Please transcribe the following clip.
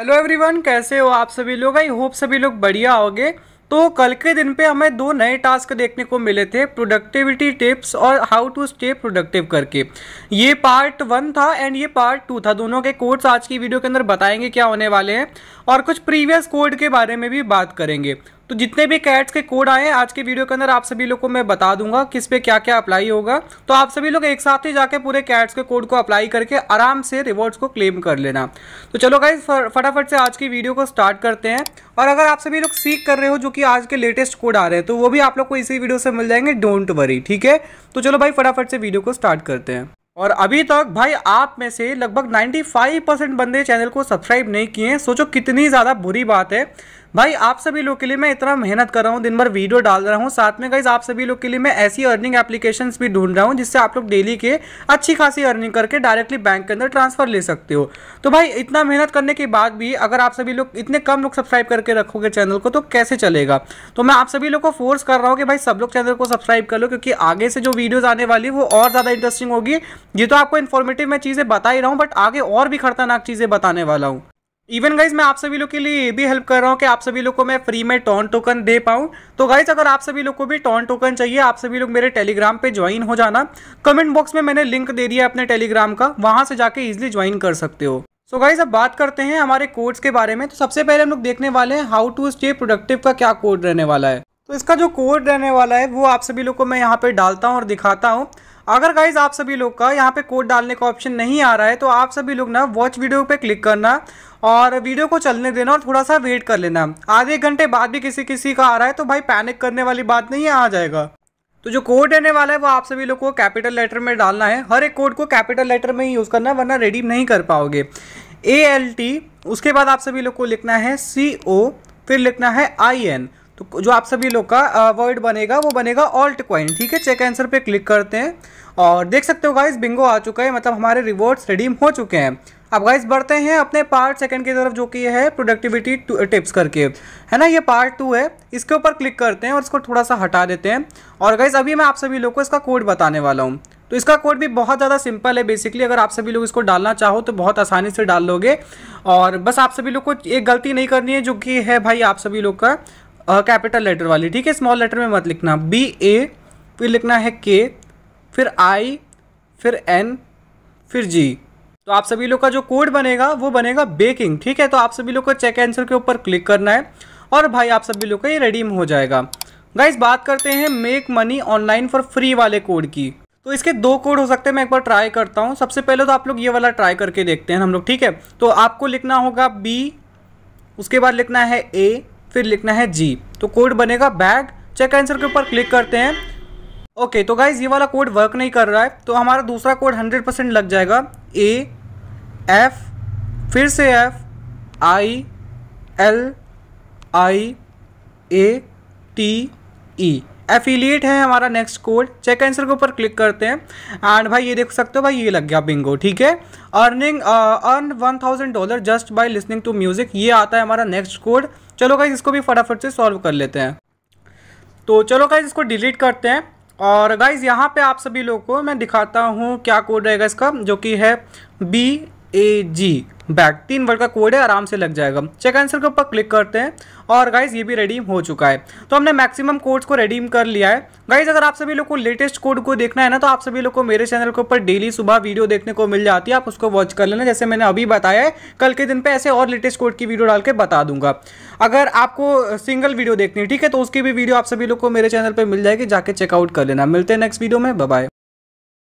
hello everyone कैसे हो आप सभी लोग आई होप सभी लोग बढ़िया होगे तो कल के दिन पे हमें दो नए टास्क देखने को मिले थे प्रोडक्टिविटी टिप्स और हाउ टू स्टे प्रोडक्टिव करके ये पार्ट वन था एंड ये पार्ट टू था दोनों के कोड्स आज की वीडियो के अंदर बताएंगे क्या होने वाले हैं और कुछ प्रीवियस कोड के बारे में भी बात करेंगे तो जितने भी कैट्स के कोड आए हैं आज के वीडियो के अंदर आप सभी लोग को मैं बता दूंगा किस पे क्या क्या अप्लाई होगा तो आप सभी लोग एक साथ ही जाके पूरे कैट्स के कोड को अप्लाई करके आराम से रिवॉर्ड्स को क्लेम कर लेना तो चलो गाइज फटाफट से आज की वीडियो को स्टार्ट करते हैं और अगर आप सभी लोग सीख कर रहे हो जो कि आज के लेटेस्ट कोड आ रहे हैं तो वो भी आप लोग को इसी वीडियो से मिल जाएंगे डोंट वरी ठीक है तो चलो भाई फटाफट से वीडियो को स्टार्ट करते हैं और अभी तक भाई आप में से लगभग 95 परसेंट बंदे चैनल को सब्सक्राइब नहीं किए हैं सोचो कितनी ज़्यादा बुरी बात है भाई आप सभी लोग के लिए मैं इतना मेहनत कर रहा हूँ दिन भर वीडियो डाल रहा हूँ साथ में गाइज आप सभी लोग के लिए मैं ऐसी अर्निंग एप्लीकेशन भी ढूंढ रहा हूँ जिससे आप लोग डेली के अच्छी खासी अर्निंग करके डायरेक्टली बैंक के अंदर ट्रांसफर ले सकते हो तो भाई इतना मेहनत करने के बाद भी अगर आप सभी लोग इतने कम लोग सब्सक्राइब करके रखोगे चैनल को तो कैसे चलेगा तो मैं आप सभी लोग को फोर्स कर रहा हूँ कि भाई सब लोग चैनल को सब्सक्राइब कर लो क्योंकि आगे से जो वीडियोज़ आने वाली वो और ज़्यादा इंटरेस्टिंग होगी ये तो आपको इन्फॉर्मेटिव मैं चीज़ें बता ही रहा हूँ बट आगे और भी खतरनाक चीज़ें बताने वाला हूँ इवन गाइज मैं आप सभी लोग के लिए ये भी हेल्प कर रहा हूँ कि आप सभी लोग को मैं फ्री में टॉन टोकन दे पाऊँ तो गाइज अगर आप सभी लोग को भी टॉन टोकन चाहिए आप सभी लोग मेरे टेलीग्राम पे ज्वाइन हो जाना कमेंट बॉक्स में मैंने लिंक दे दिया अपने टेलीग्राम का वहाँ से जाके इजिली ज्वाइन कर सकते हो सो so गाइज अब बात करते हैं हमारे कोड्स के बारे में तो सबसे पहले हम लोग देखने वाले हैं हाउ टू स्टे प्रोडक्टिव का क्या कोड रहने वाला है तो इसका जो कोड रहने वाला है वो आप सभी लोग को मैं यहाँ पे डालता हूँ और दिखाता हूँ अगर गाइज आप सभी लोग का यहाँ पे कोड डालने का ऑप्शन नहीं आ रहा है तो आप सभी लोग ना वॉच वीडियो पे क्लिक करना और वीडियो को चलने देना और थोड़ा सा वेट कर लेना आधे घंटे बाद भी किसी किसी का आ रहा है तो भाई पैनिक करने वाली बात नहीं आ जाएगा तो जो कोड रहने वाला है वो आप सभी लोग को कैपिटल लेटर में डालना है हर एक कोड को कैपिटल लेटर में ही यूज़ करना वरना रेडीम नहीं कर पाओगे ए एल टी उसके बाद आप सभी लोग को लिखना है सी ओ फिर लिखना है आई एन तो जो आप सभी लोग का वर्ड बनेगा वो बनेगा ऑल्ट क्वाइन ठीक है चेक आंसर पे क्लिक करते हैं और देख सकते हो गाइज बिंगो आ चुका है मतलब हमारे रिवॉर्ड्स रिडीम हो चुके हैं अब गाइज बढ़ते हैं अपने पार्ट सेकंड की तरफ जो कि है प्रोडक्टिविटी टिप्स करके है ना ये पार्ट टू है इसके ऊपर क्लिक करते हैं और इसको थोड़ा सा हटा देते हैं और गाइज अभी मैं आप सभी लोग को इसका कोड बताने वाला हूँ तो इसका कोड भी बहुत ज़्यादा सिंपल है बेसिकली अगर आप सभी लोग इसको डालना चाहो तो बहुत आसानी से डाल लोगे और बस आप सभी लोग को एक गलती नहीं करनी है जो कि है भाई आप सभी लोग का कैपिटल लेटर वाली ठीक है स्मॉल लेटर में मत लिखना बी ए फिर लिखना है के फिर आई फिर एन फिर जी तो आप सभी लोग का जो कोड बनेगा वो बनेगा बेकिंग ठीक है तो आप सभी लोग को चेक आंसर के ऊपर क्लिक करना है और भाई आप सभी लोग का ये रेडीम हो जाएगा गाइज बात करते हैं make money online for free वाले कोड की तो इसके दो कोड हो सकते हैं मैं एक बार ट्राई करता हूँ सबसे पहले तो आप लोग ये वाला ट्राई करके देखते हैं हम लोग ठीक है तो आपको लिखना होगा बी उसके बाद लिखना है ए फिर लिखना है जी तो कोड बनेगा बैग चेक आंसर के ऊपर क्लिक करते हैं ओके तो गाइज ये वाला कोड वर्क नहीं कर रहा है तो हमारा दूसरा कोड हंड्रेड परसेंट लग जाएगा ए एफ फिर से F I L I A T E affiliate है हमारा नेक्स्ट कोड चेक आंसर के ऊपर क्लिक करते हैं एंड भाई ये देख सकते हो भाई ये लग गया बिंगो ठीक है earning earn one thousand dollar just by listening to music ये आता है हमारा नेक्स्ट कोड चलो गाइज इसको भी फटाफट से सॉल्व कर लेते हैं तो चलो गाइज इसको डिलीट करते हैं और गाइज यहाँ पे आप सभी लोगों को मैं दिखाता हूँ क्या कोड रहेगा इसका जो कि है बी ए जी बैग तीन वर्ड का कोड है आराम से लग जाएगा चेक आंसर के ऊपर क्लिक करते हैं और गाइज ये भी रेडीम हो चुका है तो हमने मैक्सिमम कोड्स को रेडीम कर लिया है गाइज अगर आप सभी लोग को लेटेस्ट कोड को देखना है ना तो आप सभी लोग को मेरे चैनल के ऊपर डेली सुबह वीडियो देखने को मिल जाती है आप उसको वॉच कर लेना जैसे मैंने अभी बताया है कल के दिन पर ऐसे और लेटेस्ट कोड की वीडियो डाल के बता दूंगा अगर आपको सिंगल वीडियो देखनी है ठीक है तो उसकी भी वीडियो आप सभी लोग को मेरे चैनल पर मिल जाएगी जाके चेकआउट कर लेना मिलते हैं नेक्स्ट वीडियो में बाय